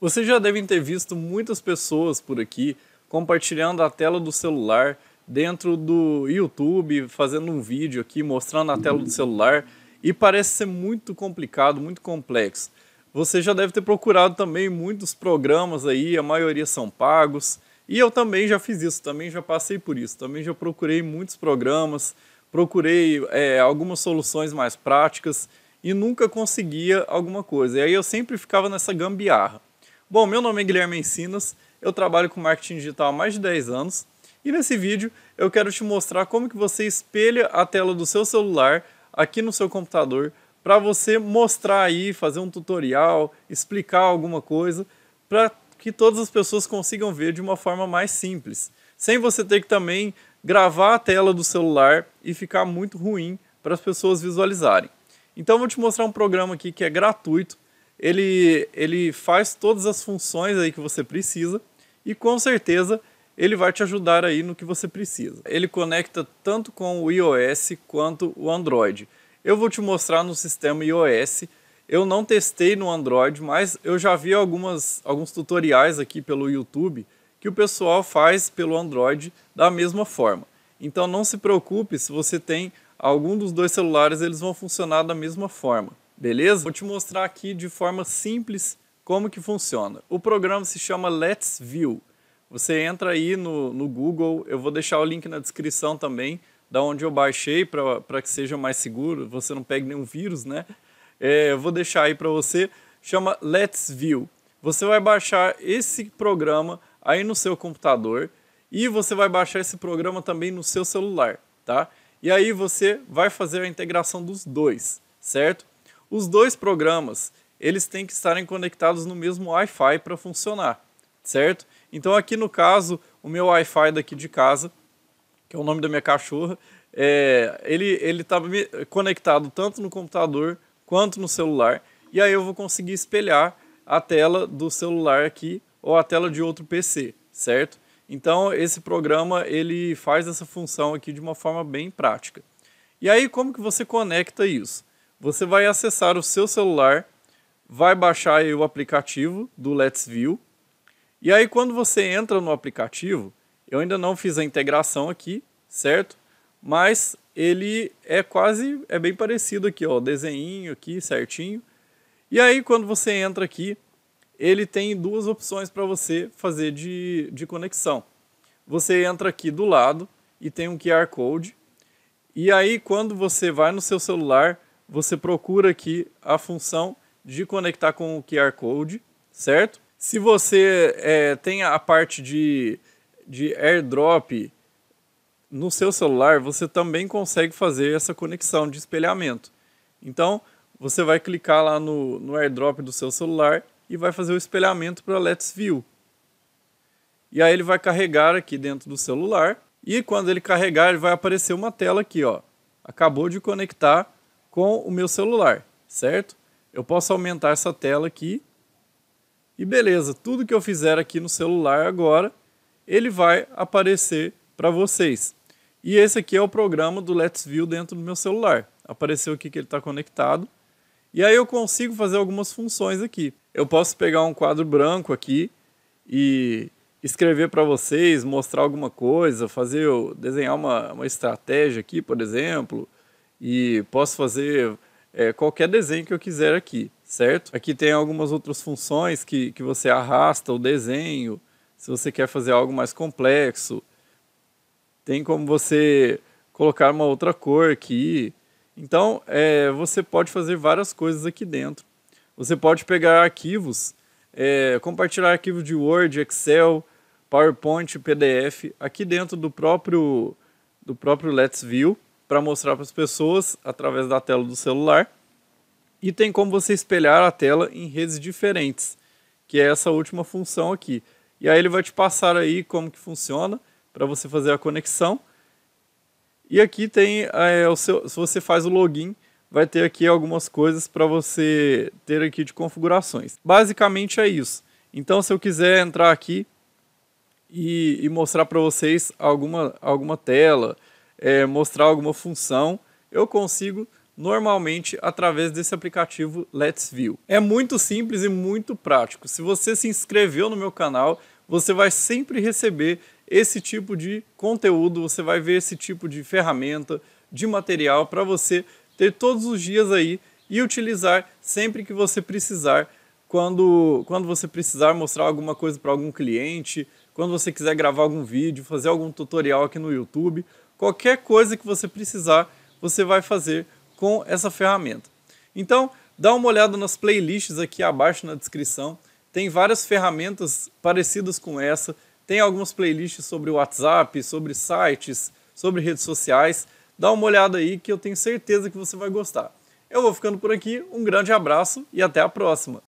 Vocês já devem ter visto muitas pessoas por aqui compartilhando a tela do celular dentro do YouTube, fazendo um vídeo aqui mostrando a tela do celular e parece ser muito complicado, muito complexo. Você já deve ter procurado também muitos programas aí, a maioria são pagos. E eu também já fiz isso, também já passei por isso, também já procurei muitos programas, procurei é, algumas soluções mais práticas e nunca conseguia alguma coisa. E aí eu sempre ficava nessa gambiarra. Bom, meu nome é Guilherme Ensinas, eu trabalho com marketing digital há mais de 10 anos e nesse vídeo eu quero te mostrar como que você espelha a tela do seu celular aqui no seu computador para você mostrar aí, fazer um tutorial, explicar alguma coisa para que todas as pessoas consigam ver de uma forma mais simples, sem você ter que também gravar a tela do celular e ficar muito ruim para as pessoas visualizarem. Então vou te mostrar um programa aqui que é gratuito, ele, ele faz todas as funções aí que você precisa e com certeza ele vai te ajudar aí no que você precisa. Ele conecta tanto com o iOS quanto o Android. Eu vou te mostrar no sistema iOS. Eu não testei no Android, mas eu já vi algumas, alguns tutoriais aqui pelo YouTube que o pessoal faz pelo Android da mesma forma. Então não se preocupe se você tem algum dos dois celulares, eles vão funcionar da mesma forma beleza? Vou te mostrar aqui de forma simples como que funciona. O programa se chama Let's View. Você entra aí no, no Google, eu vou deixar o link na descrição também, da onde eu baixei, para que seja mais seguro, você não pegue nenhum vírus, né? É, eu vou deixar aí para você, chama Let's View. Você vai baixar esse programa aí no seu computador e você vai baixar esse programa também no seu celular, tá? E aí você vai fazer a integração dos dois, certo? Os dois programas, eles têm que estarem conectados no mesmo Wi-Fi para funcionar, certo? Então aqui no caso, o meu Wi-Fi daqui de casa, que é o nome da minha cachorra, é, ele ele está conectado tanto no computador quanto no celular, e aí eu vou conseguir espelhar a tela do celular aqui ou a tela de outro PC, certo? Então esse programa ele faz essa função aqui de uma forma bem prática. E aí como que você conecta isso? Você vai acessar o seu celular, vai baixar o aplicativo do Let's View. E aí quando você entra no aplicativo, eu ainda não fiz a integração aqui, certo? Mas ele é quase, é bem parecido aqui, ó, desenho aqui certinho. E aí quando você entra aqui, ele tem duas opções para você fazer de, de conexão. Você entra aqui do lado e tem um QR Code. E aí quando você vai no seu celular, você procura aqui a função de conectar com o QR Code, certo? Se você é, tem a parte de, de airdrop no seu celular, você também consegue fazer essa conexão de espelhamento. Então, você vai clicar lá no, no airdrop do seu celular e vai fazer o espelhamento para Let's View. E aí ele vai carregar aqui dentro do celular. E quando ele carregar, ele vai aparecer uma tela aqui, ó. Acabou de conectar com o meu celular, certo? Eu posso aumentar essa tela aqui. E beleza, tudo que eu fizer aqui no celular agora, ele vai aparecer para vocês. E esse aqui é o programa do Let's View dentro do meu celular. Apareceu aqui que ele está conectado. E aí eu consigo fazer algumas funções aqui. Eu posso pegar um quadro branco aqui e escrever para vocês, mostrar alguma coisa, fazer desenhar uma, uma estratégia aqui, por exemplo, e posso fazer é, qualquer desenho que eu quiser aqui, certo? Aqui tem algumas outras funções que, que você arrasta o desenho, se você quer fazer algo mais complexo. Tem como você colocar uma outra cor aqui. Então, é, você pode fazer várias coisas aqui dentro. Você pode pegar arquivos, é, compartilhar arquivos de Word, Excel, PowerPoint, PDF, aqui dentro do próprio, do próprio Let's View para mostrar para as pessoas através da tela do celular. E tem como você espelhar a tela em redes diferentes, que é essa última função aqui. E aí ele vai te passar aí como que funciona para você fazer a conexão. E aqui tem é, o seu, se você faz o login, vai ter aqui algumas coisas para você ter aqui de configurações. Basicamente é isso. Então se eu quiser entrar aqui e, e mostrar para vocês alguma, alguma tela, é, mostrar alguma função, eu consigo normalmente através desse aplicativo Let's View. É muito simples e muito prático. Se você se inscreveu no meu canal, você vai sempre receber esse tipo de conteúdo, você vai ver esse tipo de ferramenta, de material para você ter todos os dias aí e utilizar sempre que você precisar, quando, quando você precisar mostrar alguma coisa para algum cliente, quando você quiser gravar algum vídeo, fazer algum tutorial aqui no YouTube, Qualquer coisa que você precisar, você vai fazer com essa ferramenta. Então, dá uma olhada nas playlists aqui abaixo na descrição. Tem várias ferramentas parecidas com essa. Tem algumas playlists sobre WhatsApp, sobre sites, sobre redes sociais. Dá uma olhada aí que eu tenho certeza que você vai gostar. Eu vou ficando por aqui, um grande abraço e até a próxima!